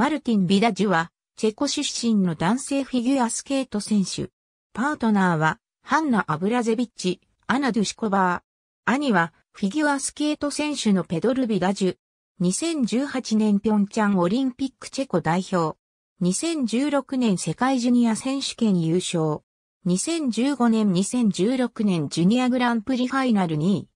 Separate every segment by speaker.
Speaker 1: マルティン・ビダジュは、チェコ出身の男性フィギュアスケート選手。パートナーは、ハンナ・アブラゼビッチ、アナ・ドゥシコバー。兄は、フィギュアスケート選手のペドル・ビダジュ。2018年ピョンチャンオリンピックチェコ代表。2016年世界ジュニア選手権優勝。2015年2016年ジュニアグランプリファイナル2位。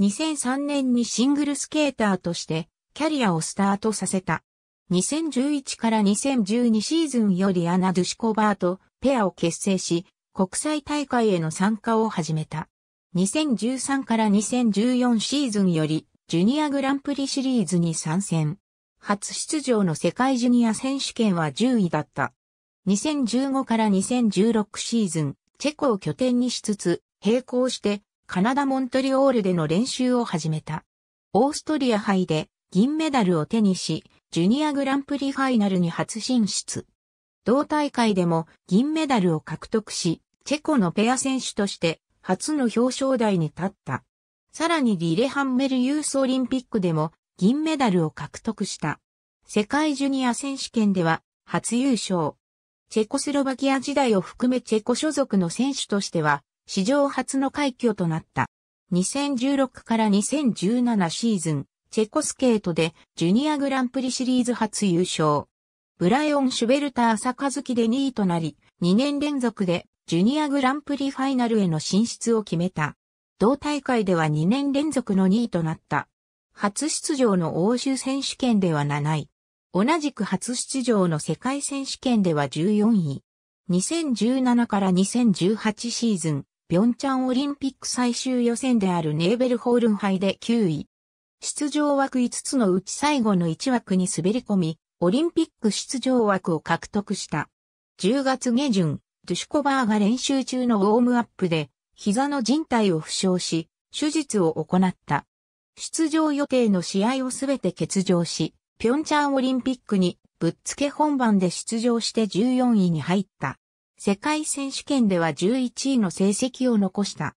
Speaker 1: 2003年にシングルスケーターとしてキャリアをスタートさせた。2011から2012シーズンよりアナ・ドゥシコバーとペアを結成し、国際大会への参加を始めた。2013から2014シーズンより、ジュニアグランプリシリーズに参戦。初出場の世界ジュニア選手権は10位だった。2015から2016シーズン、チェコを拠点にしつつ、並行して、カナダ・モントリオールでの練習を始めた。オーストリア杯で銀メダルを手にし、ジュニアグランプリファイナルに初進出。同大会でも銀メダルを獲得し、チェコのペア選手として初の表彰台に立った。さらにリレハンメルユースオリンピックでも銀メダルを獲得した。世界ジュニア選手権では初優勝。チェコスロバキア時代を含めチェコ所属の選手としては史上初の快挙となった。2016から2017シーズン、チェコスケートでジュニアグランプリシリーズ初優勝。ブライオン・シュベルター朝和樹で2位となり、2年連続でジュニアグランプリファイナルへの進出を決めた。同大会では2年連続の2位となった。初出場の欧州選手権では7位。同じく初出場の世界選手権では14位。2017から2018シーズン、平昌オリンピック最終予選であるネーベルホールン杯で9位。出場枠5つのうち最後の1枠に滑り込み、オリンピック出場枠を獲得した。10月下旬、ドゥシュコバーが練習中のウォームアップで、膝の靭帯を負傷し、手術を行った。出場予定の試合をすべて欠場し、ピョンチャンオリンピックにぶっつけ本番で出場して14位に入った。世界選手権では11位の成績を残した。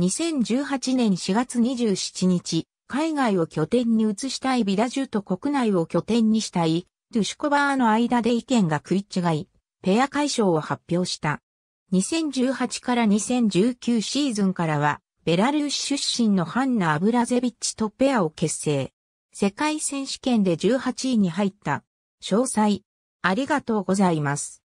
Speaker 1: 2018年4月27日、海外を拠点に移したいビラジュと国内を拠点にしたい、ドゥシュコバーの間で意見が食い違い、ペア解消を発表した。2018から2019シーズンからは、ベラルーシ出身のハンナ・アブラゼビッチとペアを結成。世界選手権で18位に入った。詳細、ありがとうございます。